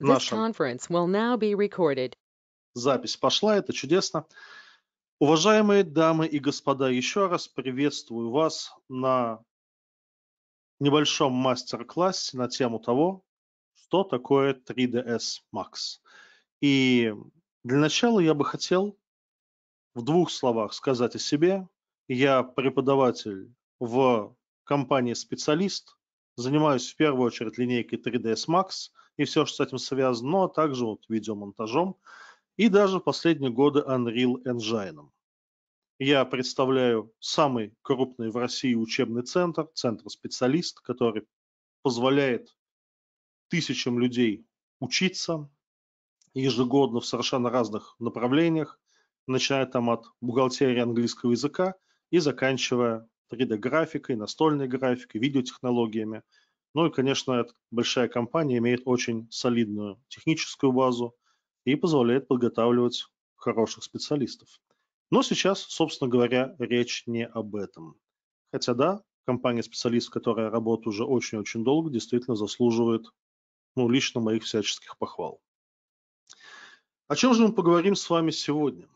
This нашем. conference will Запись пошла, это чудесно. Уважаемые дамы и господа, еще раз приветствую вас на небольшом мастер-классе на тему того, что такое 3ds Max. И для начала я бы хотел в двух словах сказать о себе. Я преподаватель в компании «Специалист», занимаюсь в первую очередь линейкой 3ds Max – и все, что с этим связано, а также вот видеомонтажом и даже в последние годы Unreal Engine. Я представляю самый крупный в России учебный центр, центр-специалист, который позволяет тысячам людей учиться ежегодно в совершенно разных направлениях, начиная там от бухгалтерии английского языка и заканчивая 3D-графикой, настольной графикой, видеотехнологиями – ну и, конечно, эта большая компания имеет очень солидную техническую базу и позволяет подготавливать хороших специалистов. Но сейчас, собственно говоря, речь не об этом. Хотя да, компания специалистов, которая работает уже очень-очень долго, действительно заслуживает ну, лично моих всяческих похвал. О чем же мы поговорим с вами сегодня?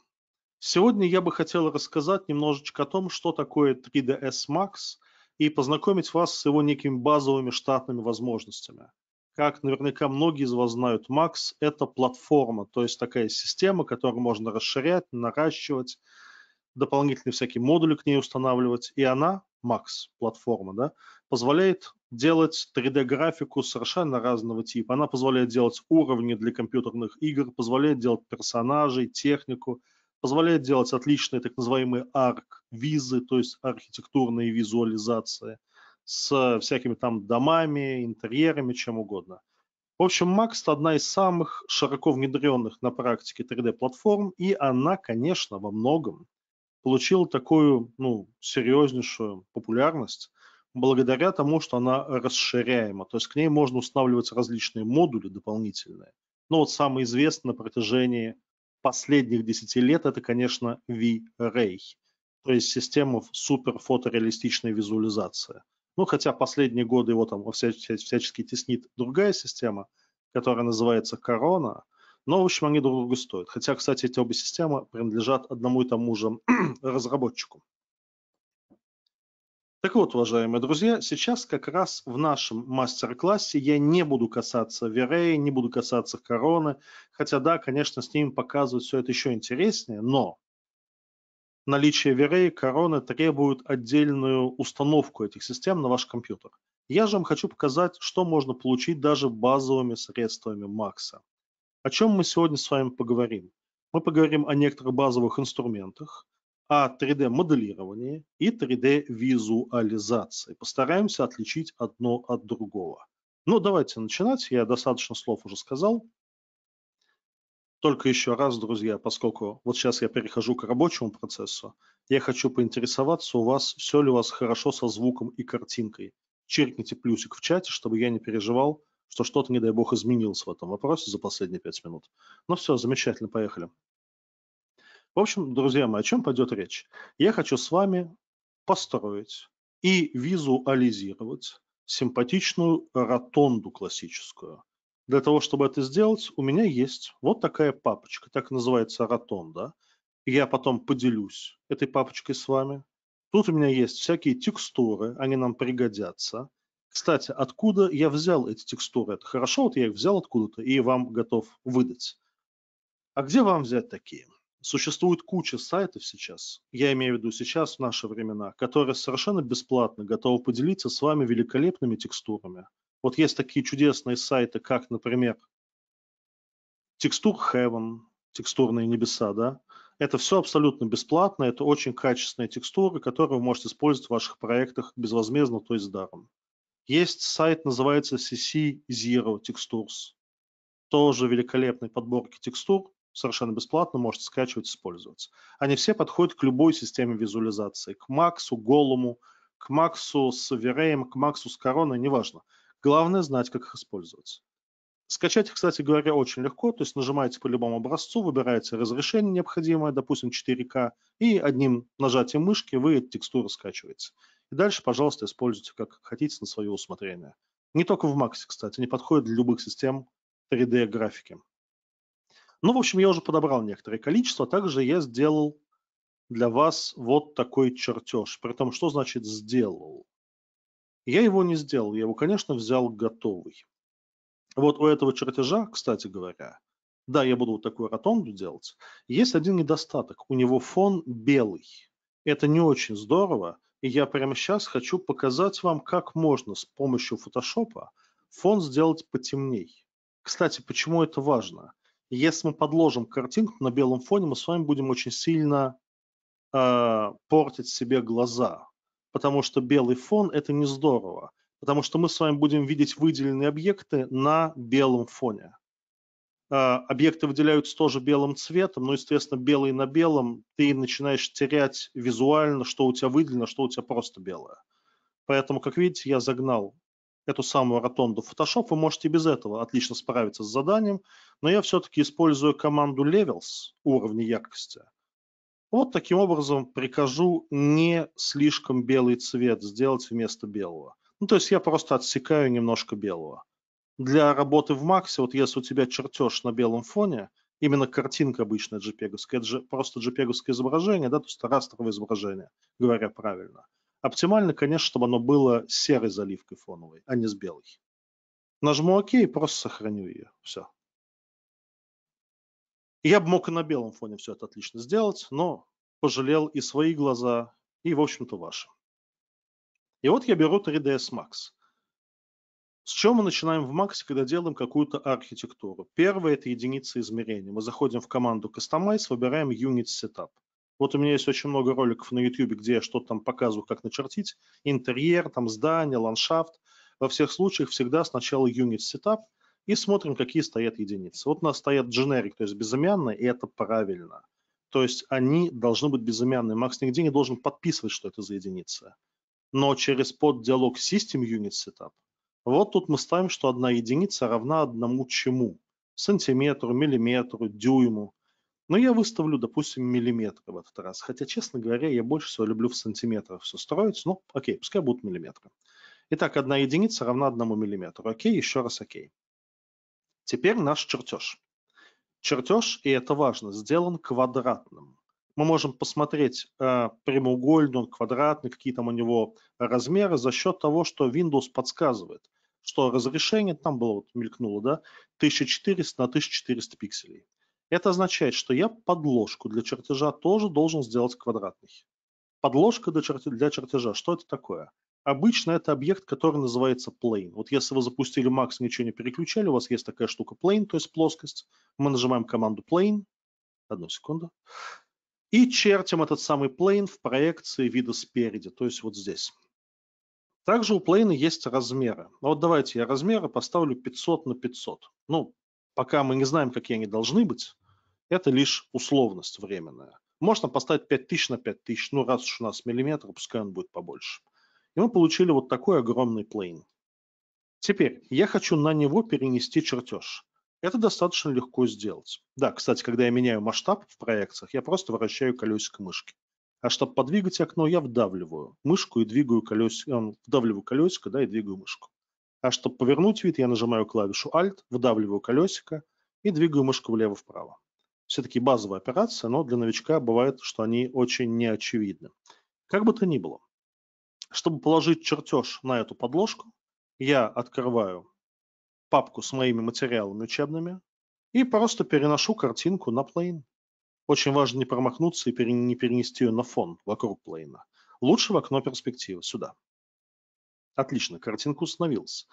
Сегодня я бы хотел рассказать немножечко о том, что такое 3ds Max и познакомить вас с его некими базовыми штатными возможностями. Как наверняка многие из вас знают, Max – это платформа, то есть такая система, которую можно расширять, наращивать, дополнительные всякие модули к ней устанавливать, и она, Max, платформа, да, позволяет делать 3D-графику совершенно разного типа. Она позволяет делать уровни для компьютерных игр, позволяет делать персонажей, технику – позволяет делать отличные так называемые ARC-визы, то есть архитектурные визуализации с всякими там домами, интерьерами, чем угодно. В общем, Max – одна из самых широко внедренных на практике 3D-платформ, и она, конечно, во многом получила такую ну, серьезнейшую популярность благодаря тому, что она расширяема. То есть к ней можно устанавливать различные модули дополнительные. Ну вот самый известный на протяжении последних 10 лет, это, конечно, V-Ray, то есть система супер визуализации. Ну, хотя последние годы его там всячески теснит другая система, которая называется Corona. но, в общем, они друг другу стоят. Хотя, кстати, эти обе системы принадлежат одному и тому же разработчику. Так вот, уважаемые друзья, сейчас как раз в нашем мастер-классе я не буду касаться Верей, не буду касаться Короны, хотя да, конечно, с ними показывать все это еще интереснее, но наличие Верей, Короны требует отдельную установку этих систем на ваш компьютер. Я же вам хочу показать, что можно получить даже базовыми средствами Макса. О чем мы сегодня с вами поговорим? Мы поговорим о некоторых базовых инструментах, о а 3D-моделировании и 3D-визуализации. Постараемся отличить одно от другого. Ну, давайте начинать. Я достаточно слов уже сказал. Только еще раз, друзья, поскольку вот сейчас я перехожу к рабочему процессу, я хочу поинтересоваться у вас, все ли у вас хорошо со звуком и картинкой. Черкните плюсик в чате, чтобы я не переживал, что что-то, не дай бог, изменилось в этом вопросе за последние пять минут. Ну все, замечательно, поехали. В общем, друзья мои, о чем пойдет речь? Я хочу с вами построить и визуализировать симпатичную ротонду классическую. Для того, чтобы это сделать, у меня есть вот такая папочка, так называется ротонда. Я потом поделюсь этой папочкой с вами. Тут у меня есть всякие текстуры, они нам пригодятся. Кстати, откуда я взял эти текстуры? Это хорошо, вот я их взял откуда-то и вам готов выдать. А где вам взять такие? Существует куча сайтов сейчас, я имею в виду сейчас, в наши времена, которые совершенно бесплатно готовы поделиться с вами великолепными текстурами. Вот есть такие чудесные сайты, как, например, Текстур Heaven, текстурные небеса, да? Это все абсолютно бесплатно, это очень качественные текстуры, которые вы можете использовать в ваших проектах безвозмездно, то есть даром. Есть сайт, называется CC Zero Textures. Тоже великолепные подборки текстур, совершенно бесплатно, можете скачивать, использовать. Они все подходят к любой системе визуализации, к Максу, Голому, к Максу с Вереем, к Максу с Короной, неважно. Главное знать, как их использовать. Скачать кстати говоря, очень легко, то есть нажимаете по любому образцу, выбираете разрешение необходимое, допустим, 4К, и одним нажатием мышки вы эту текстуру скачиваете. И дальше, пожалуйста, используйте как хотите на свое усмотрение. Не только в Максе, кстати, они подходят для любых систем 3D-графики. Ну, в общем, я уже подобрал некоторое количество. А также я сделал для вас вот такой чертеж. При том, что значит сделал? Я его не сделал, я его, конечно, взял готовый. Вот у этого чертежа, кстати говоря, да, я буду вот такую ротонду делать, есть один недостаток. У него фон белый. Это не очень здорово, и я прямо сейчас хочу показать вам, как можно с помощью фотошопа фон сделать потемней. Кстати, почему это важно? Если мы подложим картинку на белом фоне, мы с вами будем очень сильно э, портить себе глаза, потому что белый фон – это не здорово, потому что мы с вами будем видеть выделенные объекты на белом фоне. Э, объекты выделяются тоже белым цветом, но, естественно, белый на белом ты начинаешь терять визуально, что у тебя выделено, что у тебя просто белое. Поэтому, как видите, я загнал эту самую ротонду в Photoshop, вы можете без этого отлично справиться с заданием, но я все-таки использую команду levels, уровни яркости. Вот таким образом прикажу не слишком белый цвет сделать вместо белого. Ну, то есть я просто отсекаю немножко белого. Для работы в Максе, вот если у тебя чертеж на белом фоне, именно картинка обычная jpeg это же просто jpeg изображение, да, то есть растровое изображение, говоря правильно – Оптимально, конечно, чтобы оно было с серой заливкой фоновой, а не с белой. Нажму ОК и просто сохраню ее. Все. Я бы мог и на белом фоне все это отлично сделать, но пожалел и свои глаза, и, в общем-то, ваши. И вот я беру 3ds Max. С чем мы начинаем в Max, когда делаем какую-то архитектуру? Первое – это единица измерения. Мы заходим в команду Customize, выбираем Unit Setup – вот у меня есть очень много роликов на YouTube, где я что-то там показываю, как начертить. Интерьер, там здание, ландшафт. Во всех случаях всегда сначала unit setup и смотрим, какие стоят единицы. Вот у нас стоят generic, то есть безымянные, и это правильно. То есть они должны быть безымянные. Макс нигде не должен подписывать, что это за единица. Но через под диалог System Unit Setup, вот тут мы ставим, что одна единица равна одному чему. Сантиметру, миллиметру, дюйму. Но я выставлю, допустим, миллиметр в этот раз. Хотя, честно говоря, я больше всего люблю в сантиметрах все строить. Но, ну, окей, пускай будут миллиметры. Итак, одна единица равна одному миллиметру. Окей, еще раз окей. Теперь наш чертеж. Чертеж, и это важно, сделан квадратным. Мы можем посмотреть, э, прямоугольный он, квадратный, какие там у него размеры за счет того, что Windows подсказывает, что разрешение, там было, вот мелькнуло, да, 1400 на 1400 пикселей. Это означает, что я подложку для чертежа тоже должен сделать квадратной. Подложка для, чертежа, что это такое? Обычно это объект, который называется plane. Вот если вы запустили Max, ничего не переключали, у вас есть такая штука plane, то есть плоскость. Мы нажимаем команду plane. Одну секунду. И чертим этот самый plane в проекции вида спереди, то есть вот здесь. Также у Plane есть размеры. Ну вот давайте я размеры поставлю 500 на 500. Ну, пока мы не знаем, какие они должны быть, это лишь условность временная. Можно поставить 5000 на 5000, ну раз уж у нас миллиметр, пускай он будет побольше. И мы получили вот такой огромный плейн. Теперь я хочу на него перенести чертеж. Это достаточно легко сделать. Да, кстати, когда я меняю масштаб в проекциях, я просто вращаю колесико мышки. А чтобы подвигать окно, я вдавливаю мышку и двигаю колесико, э, вдавливаю колесико, да, и двигаю мышку. А чтобы повернуть вид, я нажимаю клавишу Alt, выдавливаю колесико и двигаю мышку влево-вправо. Все-таки базовая операция, но для новичка бывает, что они очень неочевидны. Как бы то ни было, чтобы положить чертеж на эту подложку, я открываю папку с моими материалами учебными и просто переношу картинку на плейн. Очень важно не промахнуться и не перенести ее на фон вокруг плейна. Лучше в окно перспективы, сюда. Отлично, картинка установилась.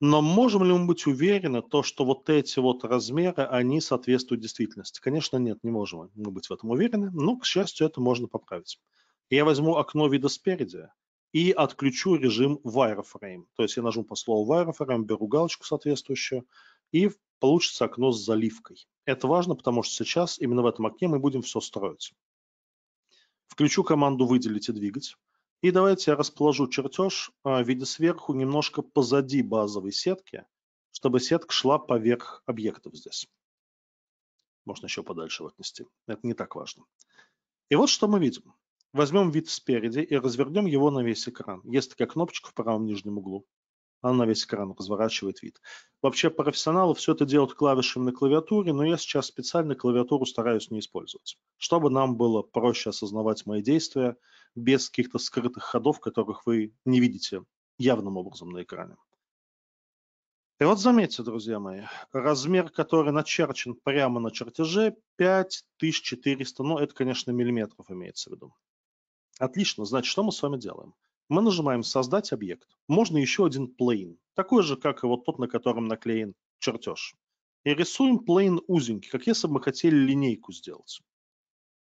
Но можем ли мы быть уверены, то, что вот эти вот размеры, они соответствуют действительности? Конечно, нет, не можем мы быть в этом уверены, но, к счастью, это можно поправить. Я возьму окно вида спереди и отключу режим wireframe. То есть я нажму по слову wireframe, беру галочку соответствующую, и получится окно с заливкой. Это важно, потому что сейчас именно в этом окне мы будем все строить. Включу команду «Выделить и двигать». И давайте я расположу чертеж а, в виде сверху немножко позади базовой сетки, чтобы сетка шла поверх объектов здесь. Можно еще подальше отнести. Это не так важно. И вот что мы видим. Возьмем вид спереди и развернем его на весь экран. Есть такая кнопочка в правом нижнем углу она на весь экран разворачивает вид. Вообще профессионалы все это делают клавишами на клавиатуре, но я сейчас специально клавиатуру стараюсь не использовать, чтобы нам было проще осознавать мои действия без каких-то скрытых ходов, которых вы не видите явным образом на экране. И вот заметьте, друзья мои, размер, который начерчен прямо на чертеже, 5400, но ну, это, конечно, миллиметров имеется в виду. Отлично, значит, что мы с вами делаем? мы нажимаем «Создать объект». Можно еще один plane, такой же, как и вот тот, на котором наклеен чертеж. И рисуем plane узенький, как если бы мы хотели линейку сделать.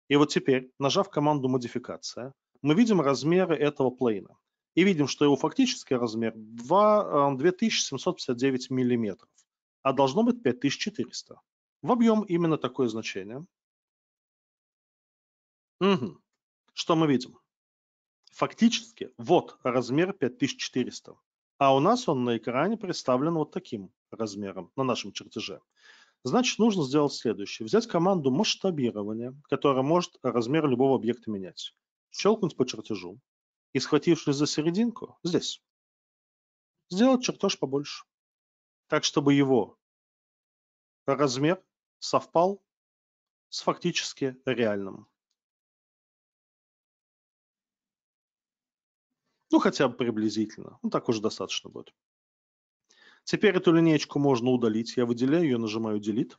И вот теперь, нажав команду «Модификация», мы видим размеры этого плейна. И видим, что его фактический размер 2, 2759 э, миллиметров, а должно быть 5400. В объем именно такое значение. Угу. Что мы видим? Фактически, вот размер 5400. А у нас он на экране представлен вот таким размером на нашем чертеже. Значит, нужно сделать следующее. Взять команду масштабирования, которая может размер любого объекта менять. Щелкнуть по чертежу и, схватившись за серединку, здесь, сделать чертеж побольше. Так, чтобы его размер совпал с фактически реальным. Ну, хотя бы приблизительно. Ну, так уже достаточно будет. Теперь эту линеечку можно удалить. Я выделяю ее, нажимаю Delete.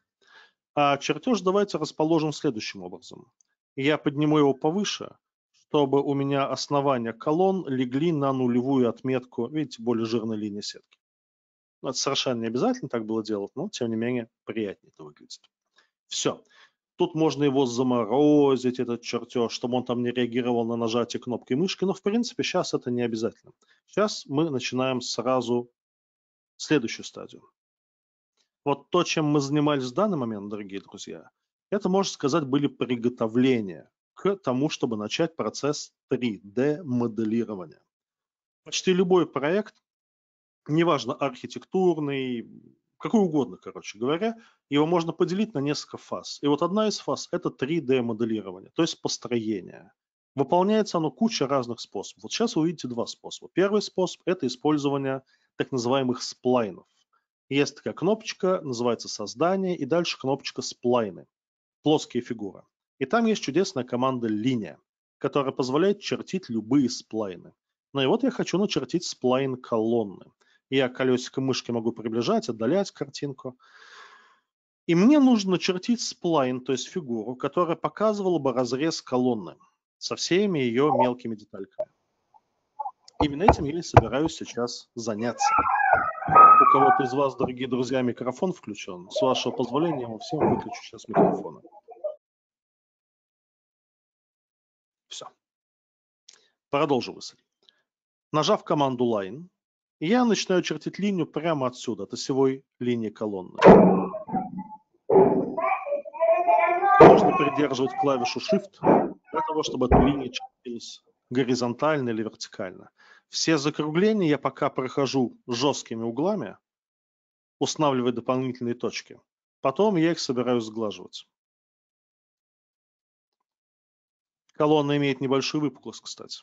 А чертеж давайте расположим следующим образом. Я подниму его повыше, чтобы у меня основания колонн легли на нулевую отметку, видите, более жирной линии сетки. Ну, это совершенно не обязательно так было делать, но тем не менее приятнее это выглядит. Все. Тут можно его заморозить, этот чертеж, чтобы он там не реагировал на нажатие кнопки мышки, но в принципе сейчас это не обязательно. Сейчас мы начинаем сразу следующую стадию. Вот то, чем мы занимались в данный момент, дорогие друзья, это, можно сказать, были приготовления к тому, чтобы начать процесс 3D-моделирования. Почти любой проект, неважно, архитектурный, какую угодно, короче говоря, его можно поделить на несколько фаз. И вот одна из фаз – это 3D-моделирование, то есть построение. Выполняется оно куча разных способов. Вот сейчас вы увидите два способа. Первый способ – это использование так называемых сплайнов. Есть такая кнопочка, называется «Создание», и дальше кнопочка «Сплайны» – плоские фигуры. И там есть чудесная команда «Линия», которая позволяет чертить любые сплайны. Ну и вот я хочу начертить сплайн колонны – я колесиком мышки могу приближать, отдалять картинку. И мне нужно чертить сплайн, то есть фигуру, которая показывала бы разрез колонны со всеми ее мелкими детальками. Именно этим я и собираюсь сейчас заняться. У кого-то из вас, дорогие друзья, микрофон включен. С вашего позволения я всем выключу сейчас микрофоны. Все. Продолжу мысль. Нажав команду Line, я начинаю чертить линию прямо отсюда, осевой линии колонны. Можно придерживать клавишу Shift для того, чтобы эта линия чертилась горизонтально или вертикально. Все закругления я пока прохожу жесткими углами, устанавливая дополнительные точки. Потом я их собираюсь сглаживать. Колонна имеет небольшую выпуклость, кстати.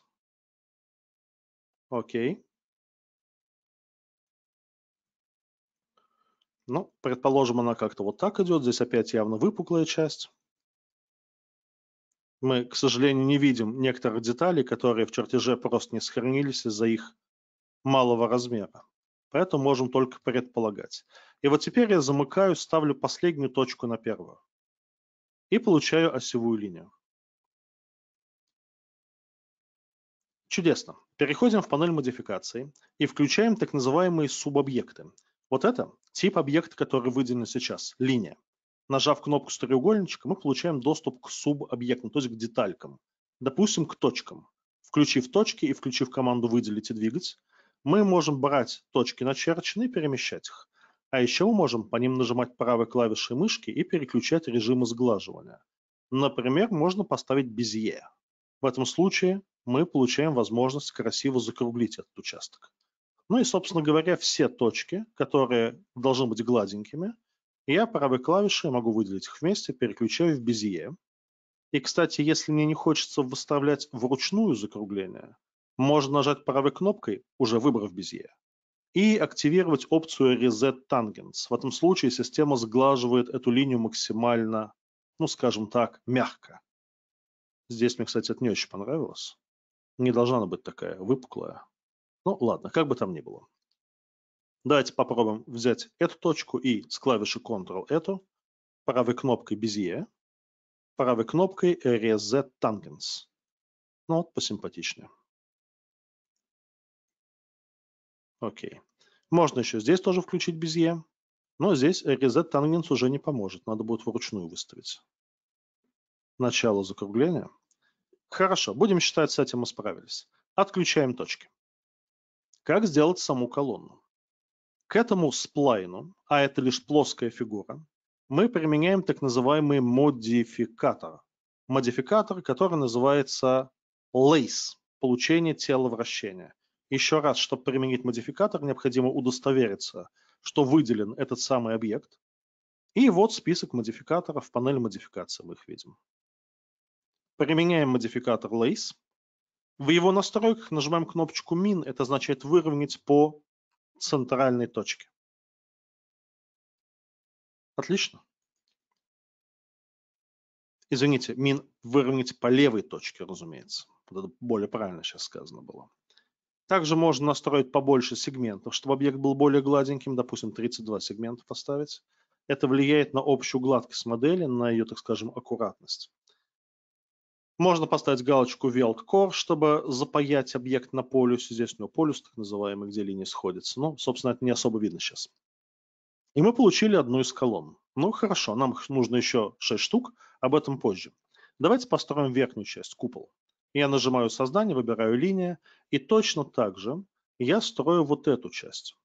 Окей. Ну, предположим, она как-то вот так идет. Здесь опять явно выпуклая часть. Мы, к сожалению, не видим некоторых деталей, которые в чертеже просто не сохранились из-за их малого размера. Поэтому можем только предполагать. И вот теперь я замыкаю, ставлю последнюю точку на первую. И получаю осевую линию. Чудесно. Переходим в панель модификации и включаем так называемые субобъекты – вот это тип объекта, который выделен сейчас, линия. Нажав кнопку с треугольничком, мы получаем доступ к субобъектам, то есть к деталькам. Допустим, к точкам. Включив точки и включив команду «Выделить и двигать», мы можем брать точки начерченные и перемещать их. А еще мы можем по ним нажимать правой клавишей мышки и переключать режимы сглаживания. Например, можно поставить «Безье». В этом случае мы получаем возможность красиво закруглить этот участок. Ну и, собственно говоря, все точки, которые должны быть гладенькими, я правой клавишей могу выделить их вместе, переключаю в Безье. И, кстати, если мне не хочется выставлять вручную закругление, можно нажать правой кнопкой, уже выбрав Безье и активировать опцию Reset Tangents. В этом случае система сглаживает эту линию максимально, ну, скажем так, мягко. Здесь мне, кстати, это не очень понравилось. Не должна она быть такая выпуклая. Ну ладно, как бы там ни было. Давайте попробуем взять эту точку и с клавиши Ctrl эту, правой кнопкой Bezier, правой кнопкой Reset Tangents. Ну вот, посимпатичнее. Окей. Можно еще здесь тоже включить Bezier, но здесь Reset Tangents уже не поможет, надо будет вручную выставить. Начало закругления. Хорошо, будем считать, с этим мы справились. Отключаем точки. Как сделать саму колонну? К этому сплайну, а это лишь плоская фигура, мы применяем так называемый модификатор. Модификатор, который называется lace, получение тела вращения. Еще раз, чтобы применить модификатор, необходимо удостовериться, что выделен этот самый объект. И вот список модификаторов, в панель модификации мы их видим. Применяем модификатор lace. В его настройках нажимаем кнопочку «Мин», это значит выровнять по центральной точке. Отлично. Извините, мин выровнять по левой точке, разумеется. это более правильно сейчас сказано было. Также можно настроить побольше сегментов, чтобы объект был более гладеньким, допустим, 32 сегмента поставить. Это влияет на общую гладкость модели, на ее, так скажем, аккуратность. Можно поставить галочку Weld Core, чтобы запаять объект на полюсе. Здесь у него полюс, так называемый, где линии сходятся. Ну, собственно, это не особо видно сейчас. И мы получили одну из колонн. Ну, хорошо, нам нужно еще 6 штук, об этом позже. Давайте построим верхнюю часть, купол. Я нажимаю создание, выбираю линия, и точно так же я строю вот эту часть.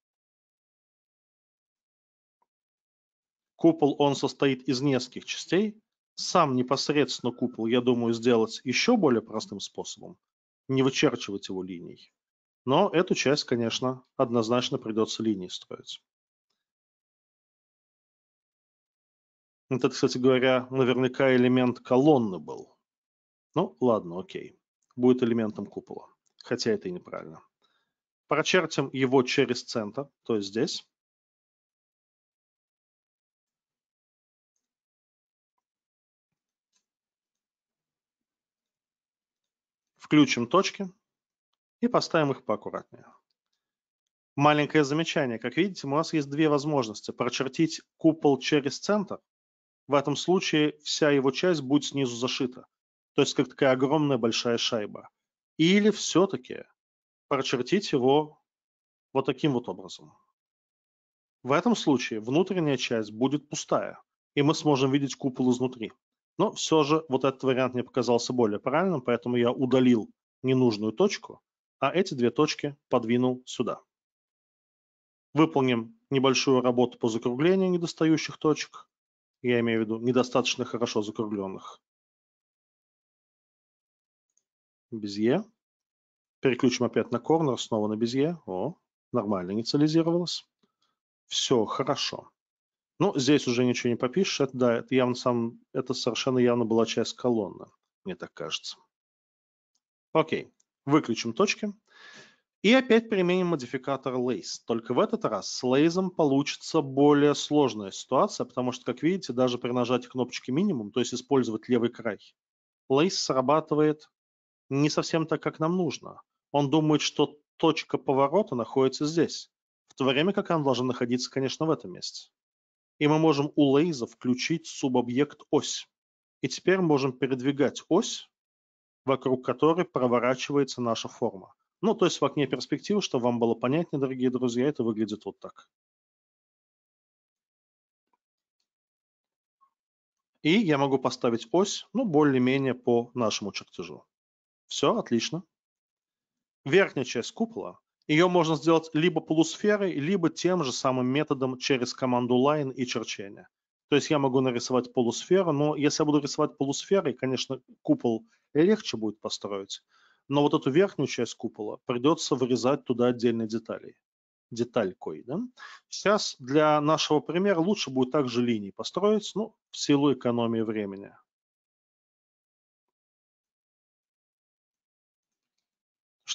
Купол, он состоит из нескольких частей, сам непосредственно купол, я думаю, сделать еще более простым способом, не вычерчивать его линий. Но эту часть, конечно, однозначно придется линии строить. это, кстати говоря, наверняка элемент колонны был. Ну, ладно, окей. Будет элементом купола. Хотя это и неправильно. Прочертим его через центр, то есть здесь. Включим точки и поставим их поаккуратнее. Маленькое замечание. Как видите, у нас есть две возможности. Прочертить купол через центр. В этом случае вся его часть будет снизу зашита. То есть как такая огромная большая шайба. Или все-таки прочертить его вот таким вот образом. В этом случае внутренняя часть будет пустая, и мы сможем видеть купол изнутри. Но все же вот этот вариант мне показался более правильным, поэтому я удалил ненужную точку, а эти две точки подвинул сюда. Выполним небольшую работу по закруглению недостающих точек. Я имею в виду недостаточно хорошо закругленных. Безье. Переключим опять на корнер, снова на Безье. О, нормально инициализировалось. Все хорошо. Ну, здесь уже ничего не попишешь. Это, да, это, явно сам, это совершенно явно была часть колонны, мне так кажется. Окей, выключим точки. И опять применим модификатор Lace. Только в этот раз с Lace получится более сложная ситуация, потому что, как видите, даже при нажатии кнопочки минимум, то есть использовать левый край, Lace срабатывает не совсем так, как нам нужно. Он думает, что точка поворота находится здесь, в то время как она должна находиться, конечно, в этом месте. И мы можем у лейза включить субобъект ось. И теперь можем передвигать ось, вокруг которой проворачивается наша форма. Ну, то есть в окне перспективы, чтобы вам было понятнее, дорогие друзья, это выглядит вот так. И я могу поставить ось, ну, более-менее по нашему чертежу. Все, отлично. Верхняя часть купола ее можно сделать либо полусферой, либо тем же самым методом через команду line и черчение. То есть я могу нарисовать полусферу, но если я буду рисовать полусферой, конечно, купол легче будет построить, но вот эту верхнюю часть купола придется вырезать туда отдельные детали. Деталькой. Да? Сейчас для нашего примера лучше будет также линии построить, ну, в силу экономии времени.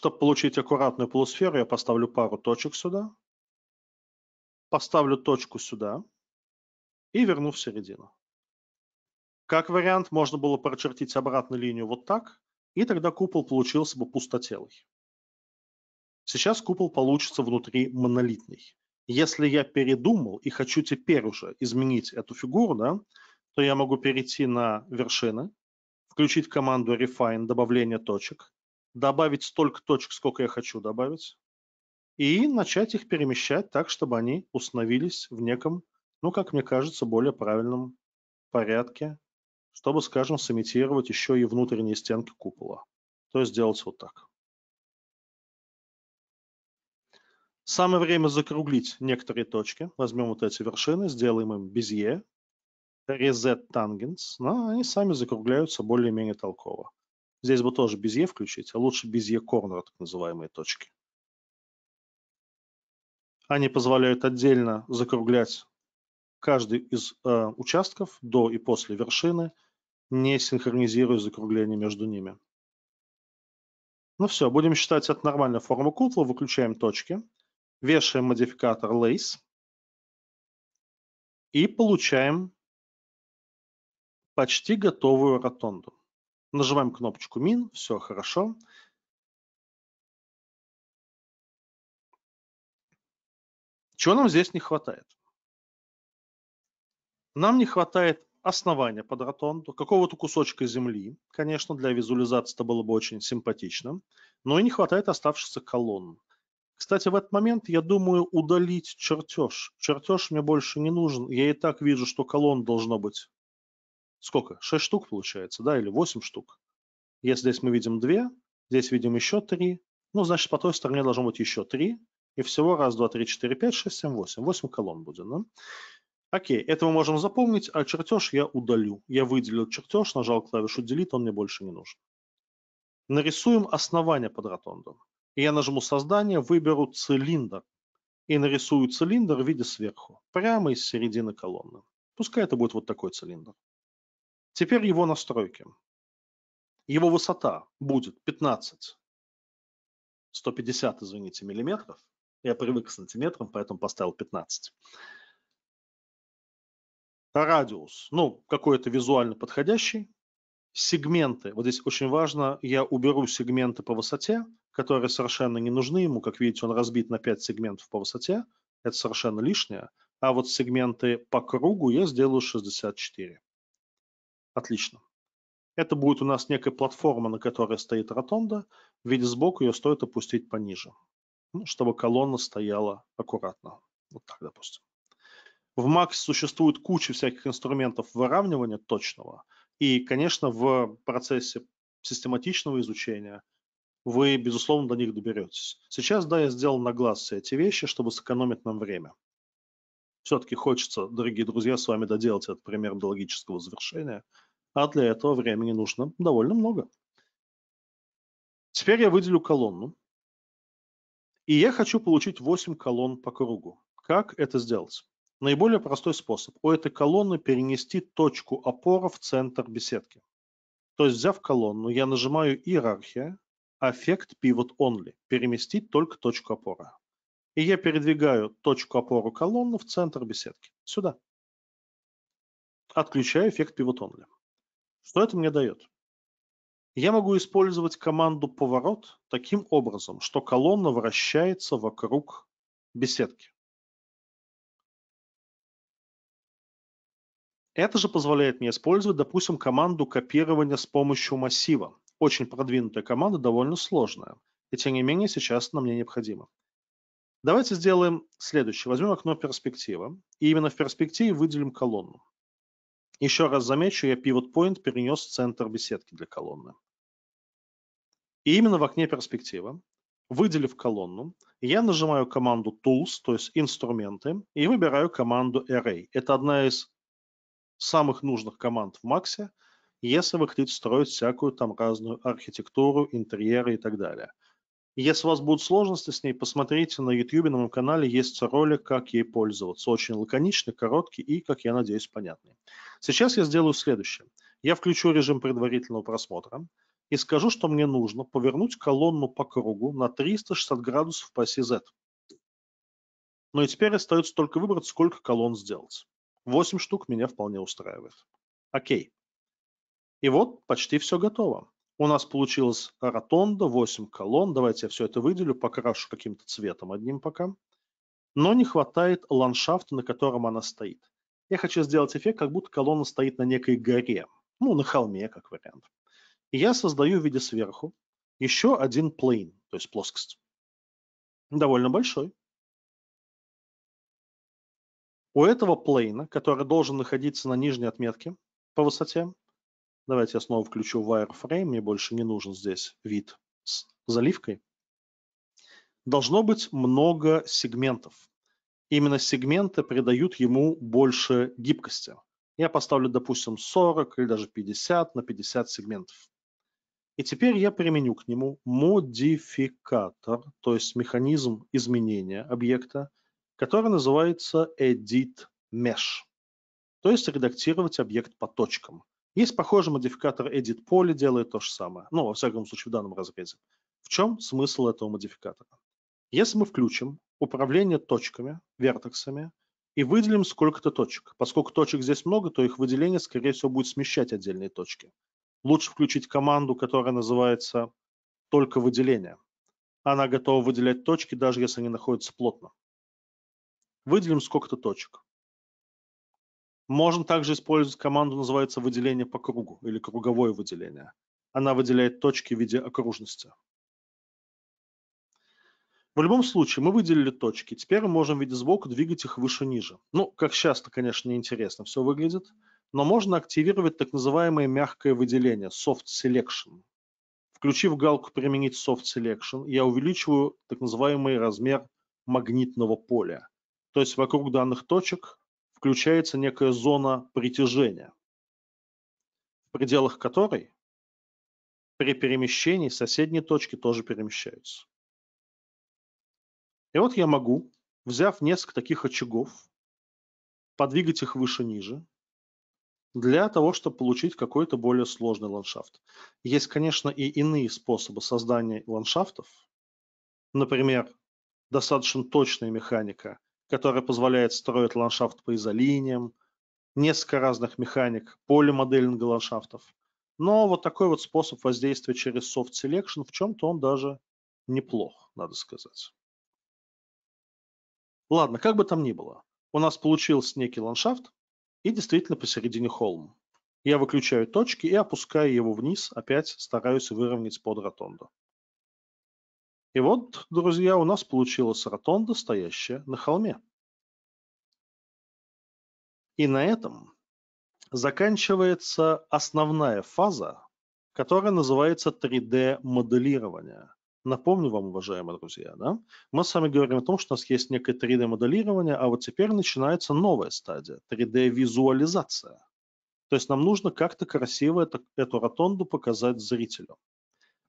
Чтобы получить аккуратную полусферу, я поставлю пару точек сюда, поставлю точку сюда и верну в середину. Как вариант, можно было прочертить обратную линию вот так, и тогда купол получился бы пустотелый. Сейчас купол получится внутри монолитный. Если я передумал и хочу теперь уже изменить эту фигуру, да, то я могу перейти на вершины, включить команду Refine, добавление точек, добавить столько точек, сколько я хочу добавить, и начать их перемещать так, чтобы они установились в неком, ну, как мне кажется, более правильном порядке, чтобы, скажем, сымитировать еще и внутренние стенки купола. То есть сделать вот так. Самое время закруглить некоторые точки. Возьмем вот эти вершины, сделаем им безе, reset tangents, но они сами закругляются более-менее толково. Здесь бы тоже без Е включить, а лучше без Е корнера, так называемые точки. Они позволяют отдельно закруглять каждый из э, участков до и после вершины, не синхронизируя закругление между ними. Ну все, будем считать это нормальной формы кутла, выключаем точки, вешаем модификатор lace и получаем почти готовую ротонду. Нажимаем кнопочку «Мин», все хорошо. Чего нам здесь не хватает? Нам не хватает основания под ротонду, какого-то кусочка земли. Конечно, для визуализации это было бы очень симпатично. Но и не хватает оставшихся колонн. Кстати, в этот момент я думаю удалить чертеж. Чертеж мне больше не нужен. Я и так вижу, что колонн должно быть сколько? 6 штук получается, да, или 8 штук. Если здесь мы видим 2, здесь видим еще 3, ну, значит, по той стороне должно быть еще 3, и всего раз, два, три, четыре, пять, шесть, семь, восемь. Восемь колонн будет, да? Окей, это мы можем запомнить, а чертеж я удалю. Я выделил чертеж, нажал клавишу Delete, он мне больше не нужен. Нарисуем основание под ротонду. И я нажму создание, выберу цилиндр. И нарисую цилиндр в виде сверху, прямо из середины колонны. Пускай это будет вот такой цилиндр. Теперь его настройки. Его высота будет 15, 150, извините, миллиметров. Я привык к сантиметрам, поэтому поставил 15. А радиус, ну, какой-то визуально подходящий. Сегменты, вот здесь очень важно, я уберу сегменты по высоте, которые совершенно не нужны ему. Как видите, он разбит на 5 сегментов по высоте. Это совершенно лишнее. А вот сегменты по кругу я сделаю 64. Отлично. Это будет у нас некая платформа, на которой стоит ротонда, ведь сбоку ее стоит опустить пониже, ну, чтобы колонна стояла аккуратно. Вот так, допустим. В Max существует куча всяких инструментов выравнивания точного. И, конечно, в процессе систематичного изучения вы, безусловно, до них доберетесь. Сейчас, да, я сделал на глаз все эти вещи, чтобы сэкономить нам время. Все-таки хочется, дорогие друзья, с вами доделать этот пример до логического завершения, а для этого времени нужно довольно много. Теперь я выделю колонну, и я хочу получить 8 колонн по кругу. Как это сделать? Наиболее простой способ у этой колонны перенести точку опора в центр беседки. То есть, взяв колонну, я нажимаю «Иерархия», «Аффект Pivot Only» – переместить только точку опора и я передвигаю точку опоры колонны в центр беседки, сюда. Отключаю эффект pivot Что это мне дает? Я могу использовать команду поворот таким образом, что колонна вращается вокруг беседки. Это же позволяет мне использовать, допустим, команду копирования с помощью массива. Очень продвинутая команда, довольно сложная. И тем не менее, сейчас она мне необходима. Давайте сделаем следующее. Возьмем окно перспектива и именно в перспективе выделим колонну. Еще раз замечу, я pivot point перенес в центр беседки для колонны. И именно в окне перспектива, выделив колонну, я нажимаю команду Tools, то есть инструменты, и выбираю команду Array. Это одна из самых нужных команд в Максе, если вы хотите строить всякую там разную архитектуру, интерьеры и так далее. Если у вас будут сложности с ней, посмотрите на YouTube на моем канале, есть ролик, как ей пользоваться. Очень лаконичный, короткий и, как я надеюсь, понятный. Сейчас я сделаю следующее. Я включу режим предварительного просмотра и скажу, что мне нужно повернуть колонну по кругу на 360 градусов по оси Z. Ну и теперь остается только выбрать, сколько колонн сделать. 8 штук меня вполне устраивает. Окей. И вот почти все готово. У нас получилась ротонда, 8 колонн. Давайте я все это выделю, покрашу каким-то цветом одним пока. Но не хватает ландшафта, на котором она стоит. Я хочу сделать эффект, как будто колонна стоит на некой горе. Ну, на холме, как вариант. И я создаю в виде сверху еще один plane, то есть плоскость. Довольно большой. У этого плейна, который должен находиться на нижней отметке по высоте, Давайте я снова включу wireframe, мне больше не нужен здесь вид с заливкой. Должно быть много сегментов. Именно сегменты придают ему больше гибкости. Я поставлю, допустим, 40 или даже 50 на 50 сегментов. И теперь я применю к нему модификатор, то есть механизм изменения объекта, который называется Edit Mesh, то есть редактировать объект по точкам. Есть похожий модификатор edit поле делает то же самое. Ну, во всяком случае, в данном разрезе. В чем смысл этого модификатора? Если мы включим управление точками, вертексами, и выделим сколько-то точек. Поскольку точек здесь много, то их выделение, скорее всего, будет смещать отдельные точки. Лучше включить команду, которая называется «только выделение». Она готова выделять точки, даже если они находятся плотно. Выделим сколько-то точек. Можно также использовать команду, называется выделение по кругу или круговое выделение. Она выделяет точки в виде окружности. В любом случае, мы выделили точки. Теперь мы можем в виде сбоку двигать их выше-ниже. Ну, как часто, конечно, неинтересно все выглядит, но можно активировать так называемое мягкое выделение, soft selection. Включив галку «Применить soft selection», я увеличиваю так называемый размер магнитного поля. То есть вокруг данных точек включается некая зона притяжения, в пределах которой при перемещении соседние точки тоже перемещаются. И вот я могу, взяв несколько таких очагов, подвигать их выше-ниже, для того, чтобы получить какой-то более сложный ландшафт. Есть, конечно, и иные способы создания ландшафтов. Например, достаточно точная механика который позволяет строить ландшафт по изолиниям, несколько разных механик полимоделинга ландшафтов. Но вот такой вот способ воздействия через Soft Selection, в чем-то он даже неплох, надо сказать. Ладно, как бы там ни было, у нас получился некий ландшафт и действительно посередине холм. Я выключаю точки и опускаю его вниз, опять стараюсь выровнять под ротонду. И вот, друзья, у нас получилась ротонда, стоящая на холме. И на этом заканчивается основная фаза, которая называется 3D-моделирование. Напомню вам, уважаемые друзья, да? мы с вами говорим о том, что у нас есть некое 3D-моделирование, а вот теперь начинается новая стадия, 3D-визуализация. То есть нам нужно как-то красиво это, эту ротонду показать зрителю.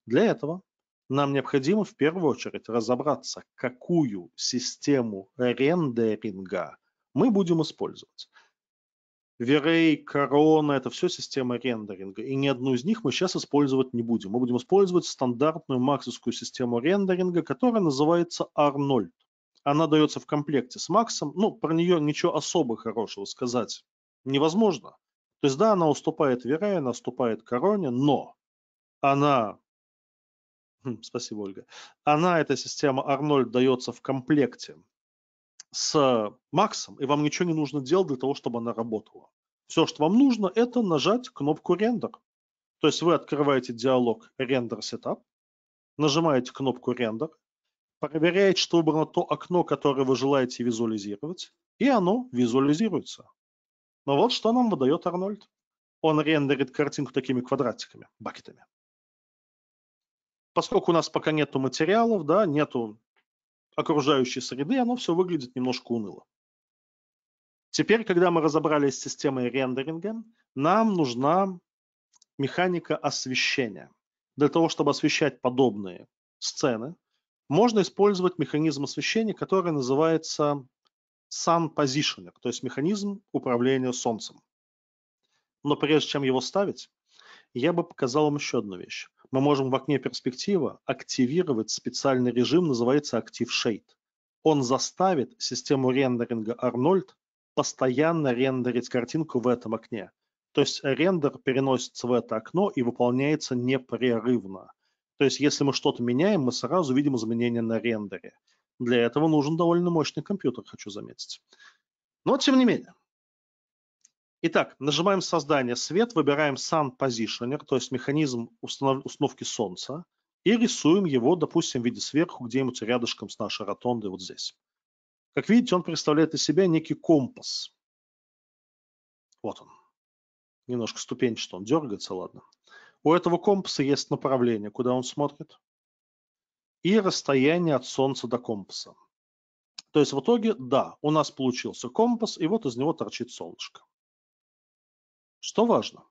Для этого нам необходимо в первую очередь разобраться, какую систему рендеринга мы будем использовать. V-Ray, Corona – это все система рендеринга, и ни одну из них мы сейчас использовать не будем. Мы будем использовать стандартную максовскую систему рендеринга, которая называется Arnold. Она дается в комплекте с максом, ну, про нее ничего особо хорошего сказать невозможно. То есть, да, она уступает V-Ray, она уступает Короне, но она Хм, спасибо, Ольга. Она, эта система Арнольд, дается в комплекте с Максом, и вам ничего не нужно делать для того, чтобы она работала. Все, что вам нужно, это нажать кнопку «Рендер». То есть вы открываете диалог «Рендер сетап», нажимаете кнопку «Рендер», проверяете, что выбрано то окно, которое вы желаете визуализировать, и оно визуализируется. Но вот что нам выдает Арнольд. Он рендерит картинку такими квадратиками, бакетами поскольку у нас пока нету материалов, да, нету окружающей среды, оно все выглядит немножко уныло. Теперь, когда мы разобрались с системой рендеринга, нам нужна механика освещения. Для того, чтобы освещать подобные сцены, можно использовать механизм освещения, который называется Sun Positioner, то есть механизм управления солнцем. Но прежде чем его ставить, я бы показал вам еще одну вещь мы можем в окне перспектива активировать специальный режим, называется Active Shade. Он заставит систему рендеринга Arnold постоянно рендерить картинку в этом окне. То есть рендер переносится в это окно и выполняется непрерывно. То есть если мы что-то меняем, мы сразу видим изменения на рендере. Для этого нужен довольно мощный компьютер, хочу заметить. Но тем не менее, Итак, нажимаем «Создание свет», выбираем Sun Positioner, то есть механизм установ установки солнца, и рисуем его, допустим, в виде сверху, где-нибудь рядышком с нашей ротондой, вот здесь. Как видите, он представляет из себя некий компас. Вот он. Немножко ступенчато он дергается, ладно. У этого компаса есть направление, куда он смотрит, и расстояние от Солнца до компаса. То есть в итоге, да, у нас получился компас, и вот из него торчит солнышко. Что важно?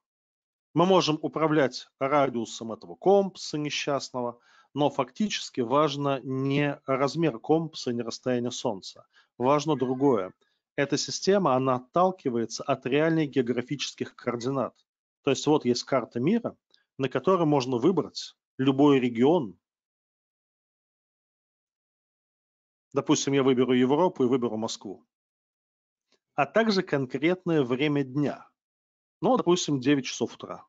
Мы можем управлять радиусом этого компаса несчастного, но фактически важно не размер компаса не расстояние Солнца. Важно другое. Эта система, она отталкивается от реальных географических координат. То есть вот есть карта мира, на которой можно выбрать любой регион. Допустим, я выберу Европу и выберу Москву. А также конкретное время дня – ну, допустим, 9 часов утра.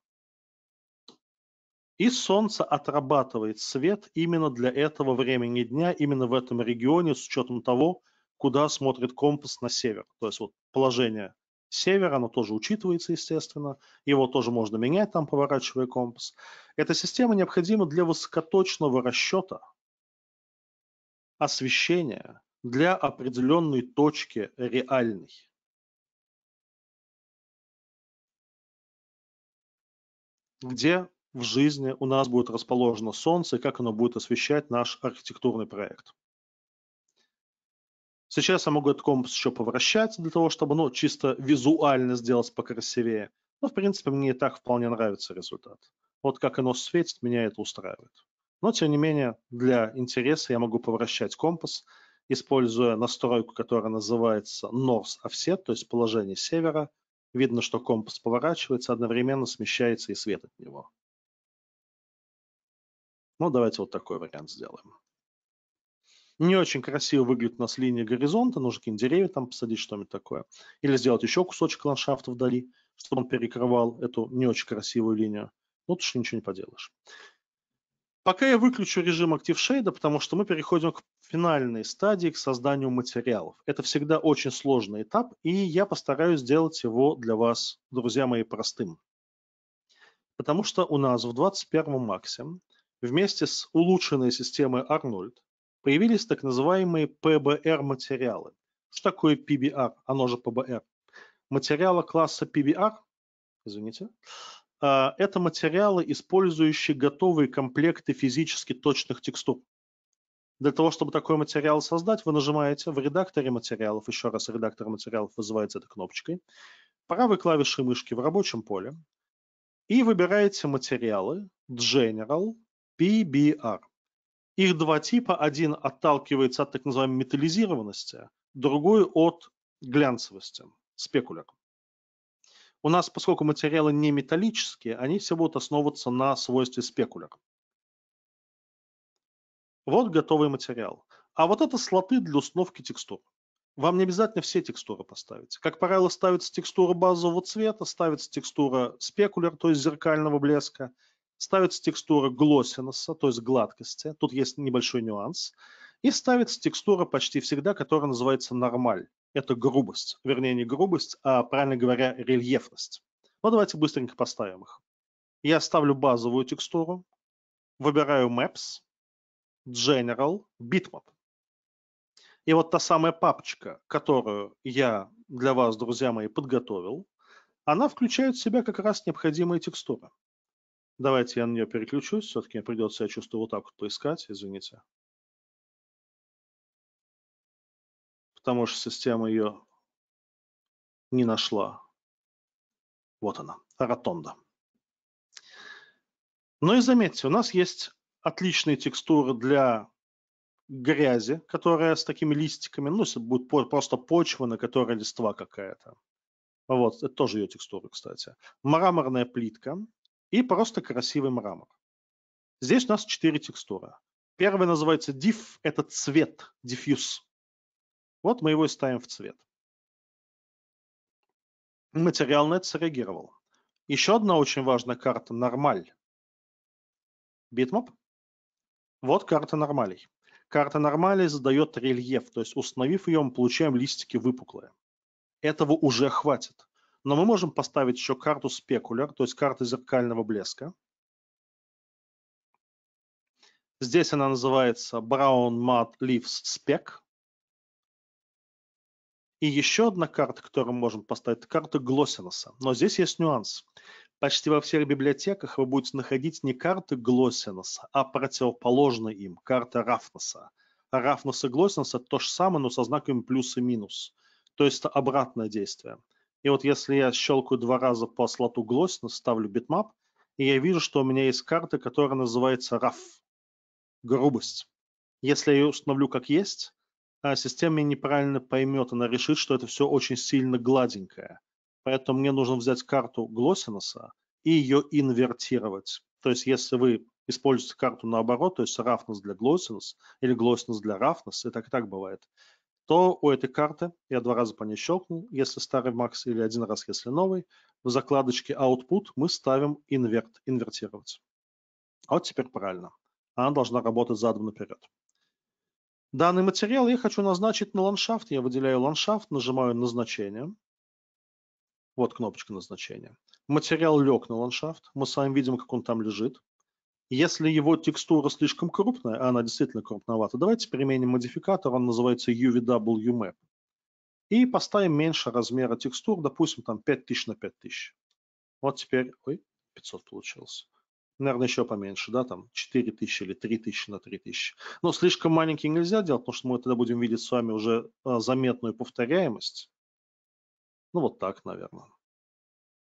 И Солнце отрабатывает свет именно для этого времени дня, именно в этом регионе, с учетом того, куда смотрит компас на север. То есть вот положение севера, оно тоже учитывается, естественно. Его тоже можно менять, там поворачивая компас. Эта система необходима для высокоточного расчета освещения для определенной точки реальной. где в жизни у нас будет расположено Солнце и как оно будет освещать наш архитектурный проект. Сейчас я могу этот компас еще повращать для того, чтобы ну, чисто визуально сделать покрасивее. Но, в принципе, мне и так вполне нравится результат. Вот как оно светит, меня это устраивает. Но, тем не менее, для интереса я могу повращать компас, используя настройку, которая называется North Offset, то есть положение севера – Видно, что компас поворачивается, одновременно смещается и свет от него. Ну, давайте вот такой вариант сделаем. Не очень красиво выглядит у нас линия горизонта, нужно какие-нибудь деревья там посадить, что-нибудь такое. Или сделать еще кусочек ландшафта вдали, чтобы он перекрывал эту не очень красивую линию. Ну, тут же ничего не поделаешь. Пока я выключу режим Active потому что мы переходим к финальной стадии, к созданию материалов. Это всегда очень сложный этап, и я постараюсь сделать его для вас, друзья мои, простым. Потому что у нас в 21 максим вместе с улучшенной системой Arnold появились так называемые PBR-материалы. Что такое PBR, оно же PBR? Материалы класса PBR, извините, а, это материалы, использующие готовые комплекты физически точных текстур. Для того, чтобы такой материал создать, вы нажимаете в редакторе материалов, еще раз редактор материалов вызывается этой кнопочкой, правой клавишей мышки в рабочем поле, и выбираете материалы General, PBR. Их два типа. Один отталкивается от так называемой металлизированности, другой от глянцевости, спекуляр. У нас, поскольку материалы не металлические, они все будут основываться на свойстве спекуляр. Вот готовый материал. А вот это слоты для установки текстур. Вам не обязательно все текстуры поставить. Как правило, ставится текстура базового цвета, ставится текстура спекуляр, то есть зеркального блеска, ставится текстура глоссинуса, то есть гладкости. Тут есть небольшой нюанс. И ставится текстура почти всегда, которая называется нормаль это грубость. Вернее, не грубость, а, правильно говоря, рельефность. Ну давайте быстренько поставим их. Я ставлю базовую текстуру, выбираю Maps, General, Bitmap. И вот та самая папочка, которую я для вас, друзья мои, подготовил, она включает в себя как раз необходимые текстуры. Давайте я на нее переключусь, все-таки мне придется, я чувствую, вот так вот поискать, извините. потому что система ее не нашла. Вот она, ротонда. Ну и заметьте, у нас есть отличные текстуры для грязи, которая с такими листиками, ну, если будет просто почва, на которой листва какая-то. Вот, это тоже ее текстура, кстати. Мраморная плитка и просто красивый мрамор. Здесь у нас четыре текстуры. Первая называется diff, это цвет, diffuse. Вот мы его и ставим в цвет. MaterialNet среагировал. Еще одна очень важная карта – нормаль. Bitmap. Вот карта нормалей. Карта нормалей задает рельеф, то есть установив ее, мы получаем листики выпуклые. Этого уже хватит. Но мы можем поставить еще карту спекуляр, то есть карты зеркального блеска. Здесь она называется Brown Mud Leaves Spec. И еще одна карта, которую мы можем поставить, это карта Глоссинуса. Но здесь есть нюанс. Почти во всех библиотеках вы будете находить не карты Глоссинуса, а противоположные им, карта Рафнеса. Рафнес и Глоссинус – это то же самое, но со знаками плюс и минус. То есть это обратное действие. И вот если я щелкаю два раза по слоту Glossness, ставлю битмап, и я вижу, что у меня есть карта, которая называется Раф, Грубость. Если я ее установлю как есть, а система меня неправильно поймет, она решит, что это все очень сильно гладенькое. Поэтому мне нужно взять карту Глосинуса и ее инвертировать. То есть если вы используете карту наоборот, то есть roughness для glossiness или glossiness для roughness, и так и так бывает, то у этой карты, я два раза по ней щелкну, если старый Max или один раз, если новый, в закладочке output мы ставим invert, инвертировать. А вот теперь правильно. Она должна работать задом наперед. Данный материал я хочу назначить на ландшафт. Я выделяю ландшафт, нажимаю назначение. Вот кнопочка назначения. Материал лег на ландшафт. Мы с вами видим, как он там лежит. Если его текстура слишком крупная, а она действительно крупновата, давайте применим модификатор, он называется UVW-Map. И поставим меньше размера текстур, допустим, там 5000 на 5000. Вот теперь, ой, 500 получилось наверное, еще поменьше, да, там 4 тысячи или 3 тысячи на 3 тысячи. Но слишком маленький нельзя делать, потому что мы тогда будем видеть с вами уже а, заметную повторяемость. Ну, вот так, наверное.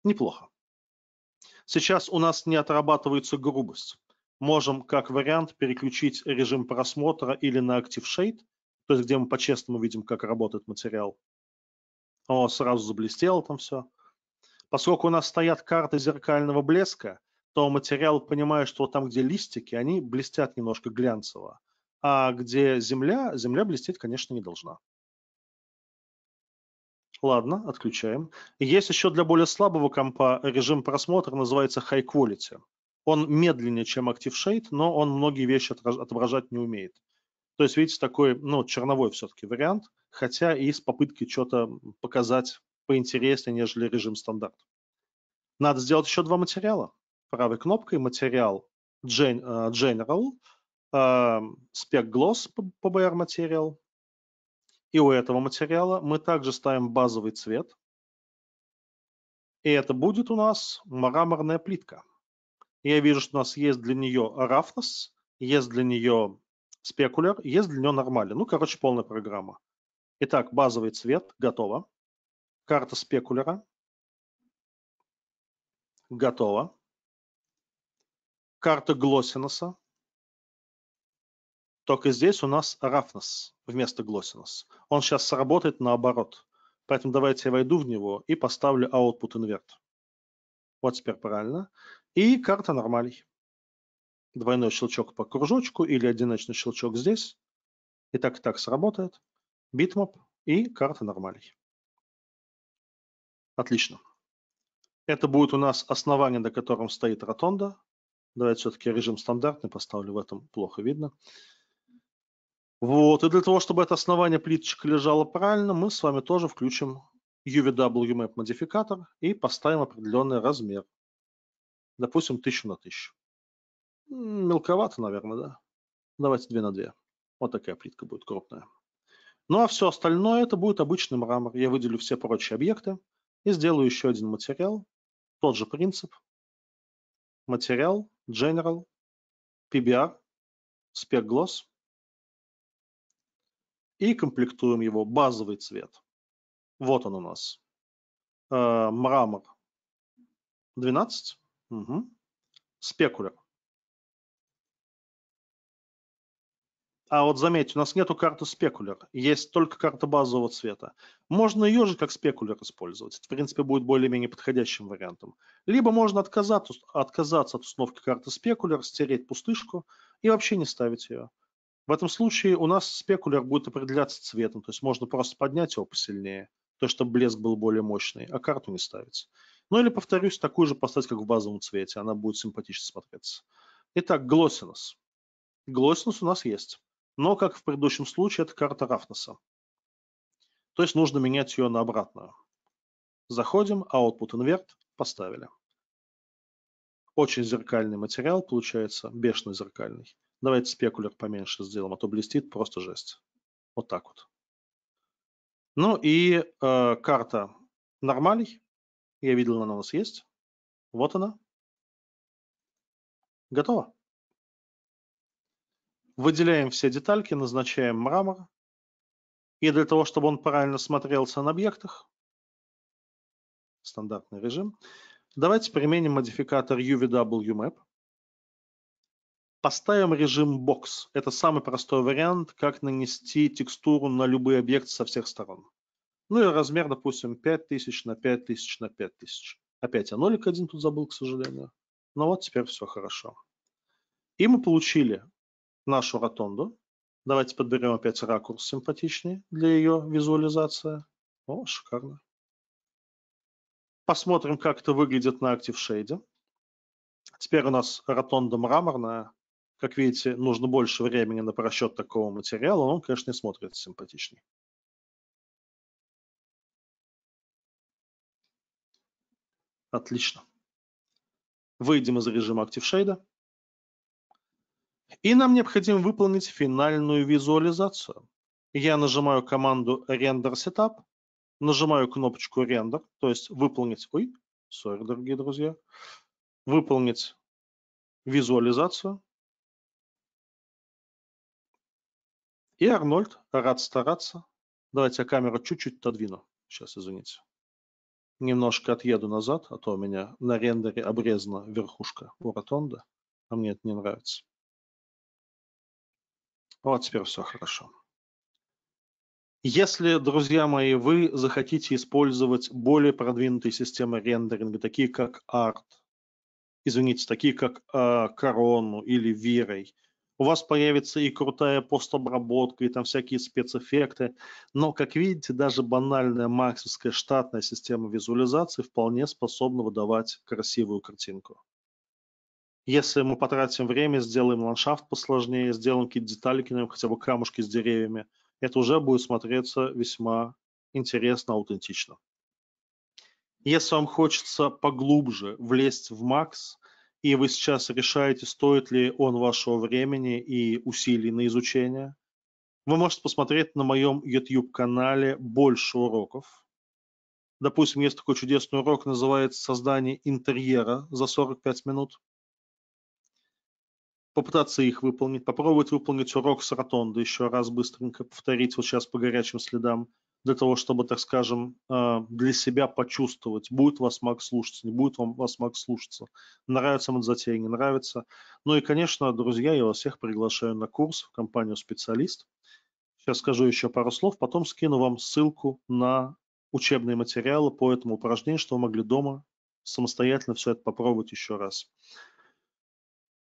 Неплохо. Сейчас у нас не отрабатывается грубость. Можем, как вариант, переключить режим просмотра или на Active Shade, то есть где мы по-честному видим, как работает материал. О, сразу заблестело там все. Поскольку у нас стоят карты зеркального блеска, то материал, понимая, что вот там, где листики, они блестят немножко глянцево. А где земля, земля блестеть, конечно, не должна. Ладно, отключаем. Есть еще для более слабого компа режим просмотра, называется High Quality. Он медленнее, чем Active Shade, но он многие вещи отображать не умеет. То есть, видите, такой, ну, черновой все-таки вариант, хотя и с попытки что-то показать поинтереснее, нежели режим стандарт. Надо сделать еще два материала правой кнопкой материал э, General, Spec эм, Gloss PBR материал. И у этого материала мы также ставим базовый цвет. И это будет у нас мраморная плитка. Я вижу, что у нас есть для нее Roughness, есть для нее Specular, есть для нее Normally. Ну, короче, полная программа. Итак, базовый цвет готова, Карта спекулера готова карта Глоссинаса. Только здесь у нас Рафнес вместо Глоссинас. Он сейчас сработает наоборот. Поэтому давайте я войду в него и поставлю output invert. Вот теперь правильно. И карта нормалей. Двойной щелчок по кружочку или одиночный щелчок здесь. И так и так сработает. Битмап и карта нормалей. Отлично. Это будет у нас основание, на котором стоит ротонда. Давайте все-таки режим стандартный поставлю, в этом плохо видно. Вот, и для того, чтобы это основание плиточек лежало правильно, мы с вами тоже включим UVW Map модификатор и поставим определенный размер. Допустим, 1000 на 1000. Мелковато, наверное, да? Давайте 2 на 2. Вот такая плитка будет крупная. Ну а все остальное это будет обычный мрамор. Я выделю все прочие объекты и сделаю еще один материал. Тот же принцип. Материал, General, PBR, Spec Gloss и комплектуем его базовый цвет. Вот он у нас. Э, мрамор 12. Угу. А вот заметьте, у нас нету карты спекуляр, есть только карта базового цвета. Можно ее же как спекуляр использовать. Это, в принципе, будет более-менее подходящим вариантом. Либо можно отказаться, отказаться от установки карты спекуляр, стереть пустышку и вообще не ставить ее. В этом случае у нас спекуляр будет определяться цветом, то есть можно просто поднять его посильнее, то есть чтобы блеск был более мощный, а карту не ставить. Ну или, повторюсь, такую же поставить, как в базовом цвете, она будет симпатично смотреться. Итак, глоссинус. Глоссинус у нас есть. Но, как в предыдущем случае, это карта Рафнеса. То есть нужно менять ее на обратную. Заходим, output invert поставили. Очень зеркальный материал получается, бешено зеркальный. Давайте спекулер поменьше сделаем, а то блестит просто жесть. Вот так вот. Ну и э, карта нормалей. Я видел, она у нас есть. Вот она. Готово. Выделяем все детальки, назначаем мрамор. И для того, чтобы он правильно смотрелся на объектах, стандартный режим, давайте применим модификатор UVW Map. Поставим режим Box. Это самый простой вариант, как нанести текстуру на любые объекты со всех сторон. Ну и размер, допустим, 5000 на 5000 на 5000. Опять я нолик один тут забыл, к сожалению. Но ну вот теперь все хорошо. И мы получили нашу ротонду. Давайте подберем опять ракурс симпатичнее для ее визуализации. О, шикарно. Посмотрим, как это выглядит на Active Shade. Теперь у нас ротонда мраморная. Как видите, нужно больше времени на просчет такого материала, он, конечно, не смотрится симпатичнее. Отлично. Выйдем из режима Active Shade. И нам необходимо выполнить финальную визуализацию. Я нажимаю команду Render Setup, нажимаю кнопочку Render, то есть выполнить... Ой, сори, дорогие друзья. Выполнить визуализацию. И Арнольд рад стараться. Давайте я камеру чуть-чуть отодвину. Сейчас, извините. Немножко отъеду назад, а то у меня на рендере обрезана верхушка у ротонда, а мне это не нравится. Вот теперь все хорошо. Если, друзья мои, вы захотите использовать более продвинутые системы рендеринга, такие как ART, извините, такие как э, Корону или Вирой, у вас появится и крутая постобработка, и там всякие спецэффекты. Но, как видите, даже банальная максовская штатная система визуализации вполне способна выдавать красивую картинку. Если мы потратим время, сделаем ландшафт посложнее, сделаем какие-то деталики, наверное, хотя бы камушки с деревьями, это уже будет смотреться весьма интересно, аутентично. Если вам хочется поглубже влезть в Макс, и вы сейчас решаете, стоит ли он вашего времени и усилий на изучение, вы можете посмотреть на моем YouTube-канале больше уроков. Допустим, есть такой чудесный урок, называется «Создание интерьера за 45 минут» попытаться их выполнить, попробовать выполнить урок с ротонды еще раз быстренько, повторить вот сейчас по горячим следам, для того, чтобы, так скажем, э, для себя почувствовать, будет вас маг слушаться, не будет вам вас маг слушаться, нравится вам затея, не нравится. Ну и, конечно, друзья, я вас всех приглашаю на курс в компанию «Специалист». Сейчас скажу еще пару слов, потом скину вам ссылку на учебные материалы по этому упражнению, чтобы вы могли дома самостоятельно все это попробовать еще раз.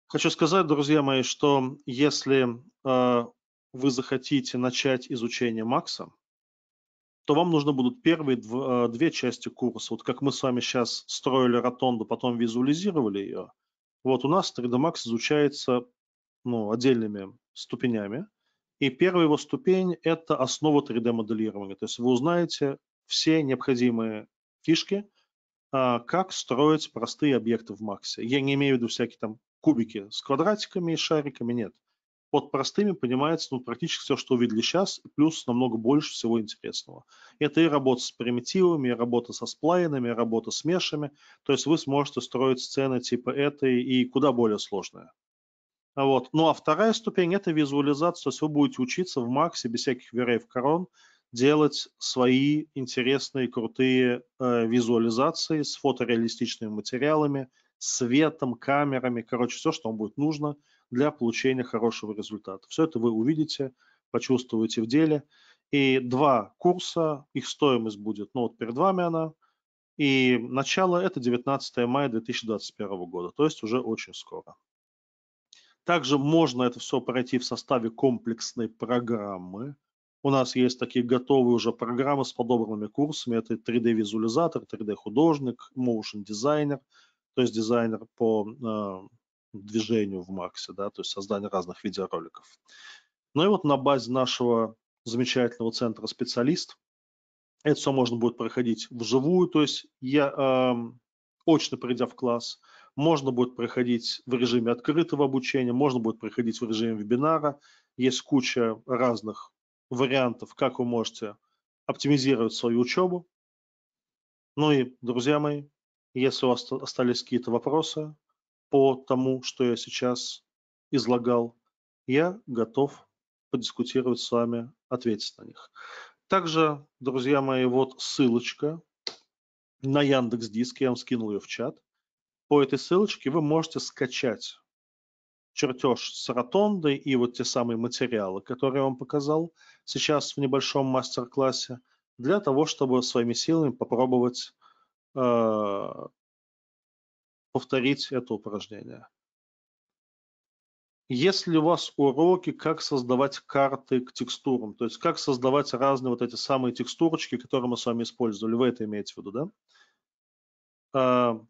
Хочу сказать, друзья мои, что если э, вы захотите начать изучение Макса, то вам нужно будут первые дв э, две части курса. Вот как мы с вами сейчас строили ротонду, потом визуализировали ее. Вот у нас 3D Max изучается ну, отдельными ступенями. И первая его ступень – это основа 3D-моделирования. То есть вы узнаете все необходимые фишки, а, как строить простые объекты в Максе. Я не имею в виду всякие там кубики с квадратиками и шариками нет. Под простыми понимается ну, практически все, что увидели сейчас, плюс намного больше всего интересного. Это и работа с примитивами, и работа со сплайнами, и работа с мешами. То есть вы сможете строить сцены типа этой и куда более сложные. Вот. Ну а вторая ступень – это визуализация. То есть вы будете учиться в Максе без всяких верев корон делать свои интересные, крутые э, визуализации с фотореалистичными материалами – светом, камерами, короче, все, что вам будет нужно для получения хорошего результата. Все это вы увидите, почувствуете в деле. И два курса, их стоимость будет, ну вот перед вами она, и начало это 19 мая 2021 года, то есть уже очень скоро. Также можно это все пройти в составе комплексной программы. У нас есть такие готовые уже программы с подобранными курсами. Это 3D-визуализатор, 3D-художник, motion-дизайнер – то есть дизайнер по а, движению в Максе, да, то есть создание разных видеороликов. Ну и вот на базе нашего замечательного центра специалист это все можно будет проходить вживую, то есть я очно придя в класс, можно будет проходить в режиме открытого обучения, можно будет проходить в режиме вебинара. Есть куча разных вариантов, как вы можете оптимизировать свою учебу. Ну и, друзья мои, если у вас остались какие-то вопросы по тому, что я сейчас излагал, я готов подискутировать с вами, ответить на них. Также, друзья мои, вот ссылочка на Яндекс Диск, я вам скинул ее в чат. По этой ссылочке вы можете скачать чертеж с ротондой и вот те самые материалы, которые я вам показал сейчас в небольшом мастер-классе, для того, чтобы своими силами попробовать а, повторить это упражнение. Если у вас уроки, как создавать карты к текстурам, то есть как создавать разные вот эти самые текстурочки, которые мы с вами использовали, вы это имеете в виду, да? А,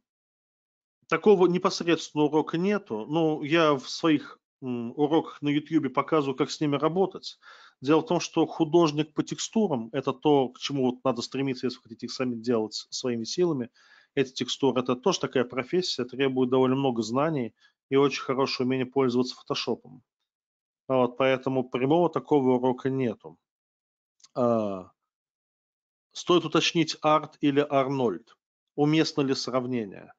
такого непосредственного урока нету. Но я в своих уроках на YouTube показываю, как с ними работать. Дело в том, что художник по текстурам – это то, к чему вот надо стремиться, если вы хотите их сами делать своими силами. Эти текстуры – это тоже такая профессия, требует довольно много знаний и очень хорошее умение пользоваться фотошопом. А вот, поэтому прямого такого урока нету. А, стоит уточнить Арт или Арнольд. Уместно ли сравнение?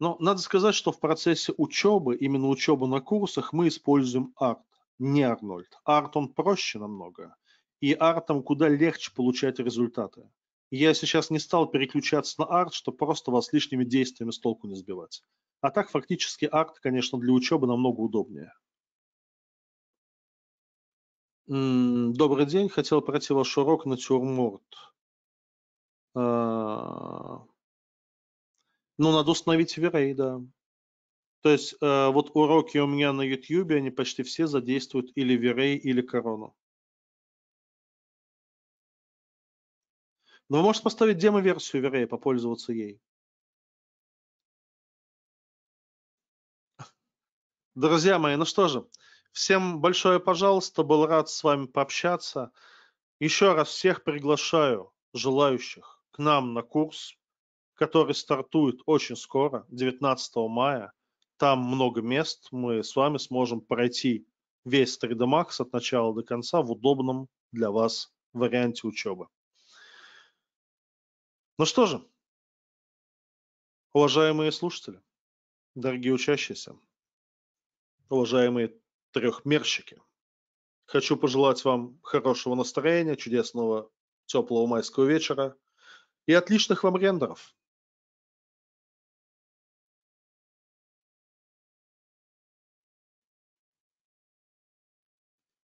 Но надо сказать, что в процессе учебы, именно учебы на курсах, мы используем Арт не Арнольд. Арт, он проще намного. И артом куда легче получать результаты. Я сейчас не стал переключаться на арт, чтобы просто вас лишними действиями с толку не сбивать. А так фактически арт, конечно, для учебы намного удобнее. Добрый день, хотел пройти ваш урок натюрморт. А, ну, надо установить верей, да. То есть э, вот уроки у меня на YouTube, они почти все задействуют или Верей, или Корону. Но ну, вы можете поставить демо-версию Верей, попользоваться ей. Друзья мои, ну что же, всем большое пожалуйста, был рад с вами пообщаться. Еще раз всех приглашаю, желающих, к нам на курс, который стартует очень скоро, 19 мая. Там много мест, мы с вами сможем пройти весь 3D Max от начала до конца в удобном для вас варианте учебы. Ну что же, уважаемые слушатели, дорогие учащиеся, уважаемые трехмерщики, хочу пожелать вам хорошего настроения, чудесного теплого майского вечера и отличных вам рендеров.